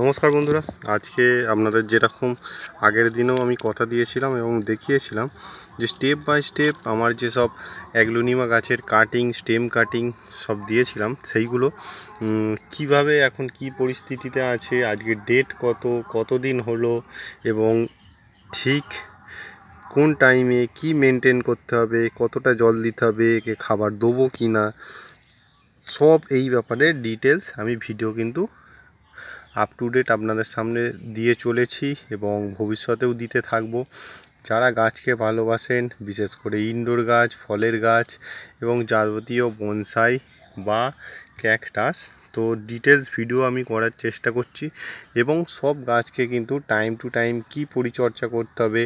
নমস্কার বন্ধুরা আজকে আপনাদের যেরকম আগের দিনেও আমি কথা দিয়েছিলাম এবং দেখিয়েছিলাম যে স্টেপ বাই স্টেপ আমার যেসব অ্যাগলুনিমা গাছের কাটিং স্টেম কাটিং সব দিয়েছিলাম সেইগুলো কিভাবে এখন কি পরিস্থিতিতে আছে আজকে ডেট কত কত দিন হলো এবং ঠিক কোন টাইমে কি মেনটেন করতে হবে কতটা জল দিতে হবে একে খাবার দেবো কি না সব এই ব্যাপারে ডিটেলস আমি ভিডিও কিন্তু আপ টু ডেট আপনাদের সামনে দিয়ে চলেছি এবং ভবিষ্যতেও দিতে থাকবো যারা গাছকে ভালোবাসেন বিশেষ করে ইনডোর গাছ ফলের গাছ এবং যাবতীয় বনসাই বা ক্যাকটাস তো ডিটেলস ভিডিও আমি করার চেষ্টা করছি এবং সব গাছকে কিন্তু টাইম টু টাইম কি পরিচর্যা করতে হবে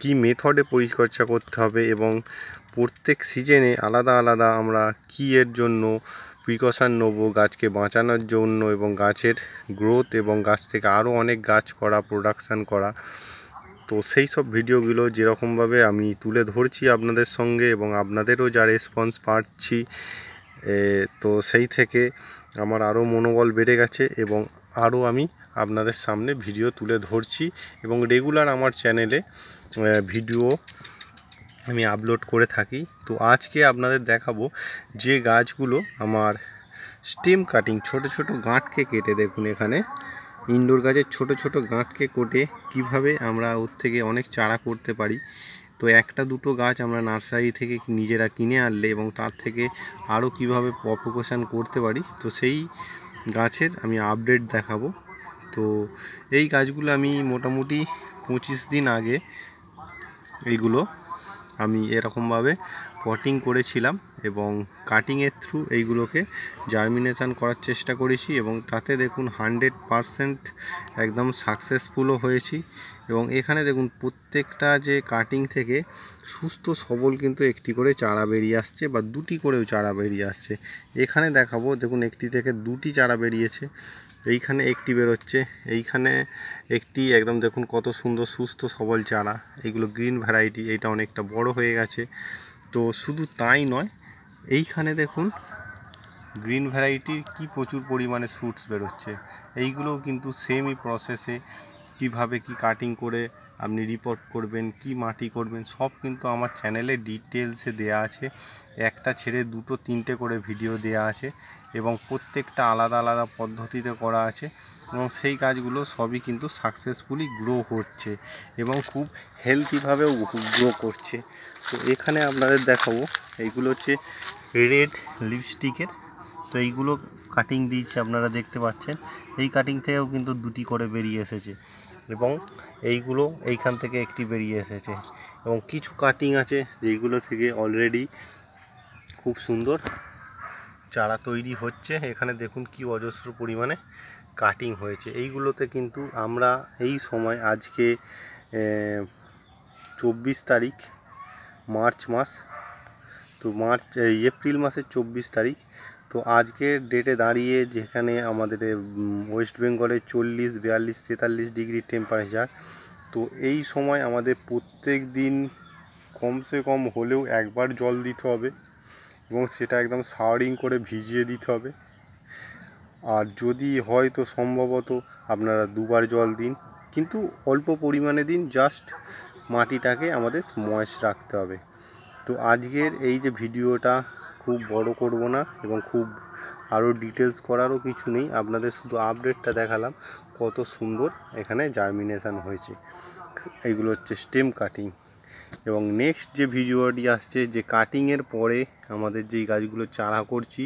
কি মেথডে পরিচর্যা করতে হবে এবং প্রত্যেক সিজনে আলাদা আলাদা আমরা কি এর জন্য প্রিকশান নেবো গাছকে বাঁচানোর জন্য এবং গাছের গ্রোথ এবং গাছ থেকে আরও অনেক গাছ করা প্রোডাকশান করা তো সেই সব ভিডিওগুলো যেরকমভাবে আমি তুলে ধরছি আপনাদের সঙ্গে এবং আপনাদেরও যা রেসপন্স পাচ্ছি তো সেই থেকে আমার আরও মনোবল বেড়ে গেছে এবং আরও আমি আপনাদের সামনে ভিডিও তুলে ধরছি এবং রেগুলার আমার চ্যানেলে ভিডিও আমি আপলোড করে থাকি তো আজকে আপনাদের দেখাবো যে গাছগুলো আমার স্টেম কাটিং ছোট ছোট গাঁটকে কেটে দেখুন এখানে ইনডোর গাছের ছোট ছোট গাঁটকে কোটে কিভাবে আমরা ওর থেকে অনেক চারা করতে পারি তো একটা দুটো গাছ আমরা নার্সারি থেকে নিজেরা কিনে আনলে এবং তার থেকে আরও কিভাবে প্রপোকেশান করতে পারি তো সেই গাছের আমি আপডেট দেখাবো তো এই গাছগুলো আমি মোটামুটি পঁচিশ দিন আগে এইগুলো আমি এরকমভাবে পটিং করেছিলাম এবং কাটিংয়ের থ্রু এইগুলোকে জার্মিনেশান করার চেষ্টা করেছি এবং তাতে দেখুন হান্ড্রেড পারসেন্ট একদম সাকসেসফুলও হয়েছি এবং এখানে দেখুন প্রত্যেকটা যে কাটিং থেকে সুস্থ সবল কিন্তু একটি করে চারা বেরিয়ে আসছে বা দুটি করেও চারা বেরিয়ে আসছে এখানে দেখাবো দেখুন একটি থেকে দুটি চারা বেরিয়েছে এইখানে একটি বেরোচ্ছে এইখানে একটি একদম দেখুন কত সুন্দর সুস্থ সবল চারা এইগুলো গ্রিন ভ্যারাইটি এটা অনেকটা বড় হয়ে গেছে তো শুধু তাই নয় এইখানে দেখুন গ্রিন ভ্যারাইটির কি প্রচুর পরিমাণে শ্যুটস বেরোচ্ছে এইগুলোও কিন্তু সেমই প্রসেসে কিভাবে কি কাটিং করে আপনি রিপোর্ট করবেন কি মাটি করবেন সব কিন্তু আমার চ্যানেলে ডিটেলসে দেয়া আছে একটা ছেড়ে দুটো তিনটে করে ভিডিও দেয়া আছে এবং প্রত্যেকটা আলাদা আলাদা পদ্ধতিতে করা আছে এবং সেই কাজগুলো সবই কিন্তু সাকসেসফুলি গ্রো হচ্ছে এবং খুব হেলদিভাবেও গ্রো করছে তো এখানে আপনাদের দেখাবো এইগুলো হচ্ছে রেড লিপস্টিকের তো এইগুলো কাটিং দিয়েছি আপনারা দেখতে পাচ্ছেন এই কাটিং থেকেও কিন্তু দুটি করে বেরিয়ে এসেছে এবং এইগুলো এইখান থেকে একটি বেরিয়ে এসেছে এবং কিছু কাটিং আছে যেইগুলো থেকে অলরেডি খুব সুন্দর চারা তৈরি হচ্ছে এখানে দেখুন কি অজস্র পরিমাণে কাটিং হয়েছে এইগুলোতে কিন্তু আমরা এই সময় আজকে চব্বিশ তারিখ মার্চ মাস তো মার্চ এপ্রিল মাসের চব্বিশ তারিখ তো আজকের ডেটে দাঁড়িয়ে যেখানে আমাদের ওয়েস্ট বেঙ্গলে চল্লিশ বিয়াল্লিশ তেতাল্লিশ ডিগ্রি টেম্পারেচার তো এই সময় আমাদের প্রত্যেক দিন কমসে কম হলেও একবার জল দিতে হবে এবং সেটা একদম শাওয়ারিং করে ভিজিয়ে দিতে হবে আর যদি হয় তো সম্ভবত আপনারা দুবার জল দিন কিন্তু অল্প পরিমাণে দিন জাস্ট মাটিটাকে আমাদের ময়েস রাখতে হবে তো আজকের এই যে ভিডিওটা খুব বড় করব না এবং খুব আরও ডিটেলস করারও কিছু নেই আপনাদের শুধু আপডেটটা দেখালাম কত সুন্দর এখানে জার্মিনেশান হয়েছে এগুলো হচ্ছে স্টেম কাটিং এবং নেক্সট যে ভিডিওটি আসছে যে কাটিংয়ের পরে আমাদের যেই গাছগুলো চারা করছি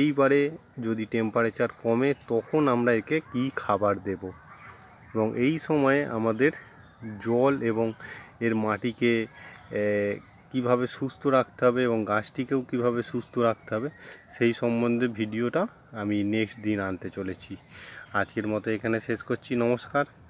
এইবারে যদি টেম্পারেচার কমে তখন আমরা একে কি খাবার দেব এবং এই সময়ে আমাদের জল এবং এর মাটিকে কিভাবে সুস্থ রাখতে হবে এবং গাছটিকেও কিভাবে সুস্থ রাখতে হবে সেই সম্বন্ধে ভিডিওটা আমি নেক্সট দিন আনতে চলেছি আজকের মতো এখানে শেষ করছি নমস্কার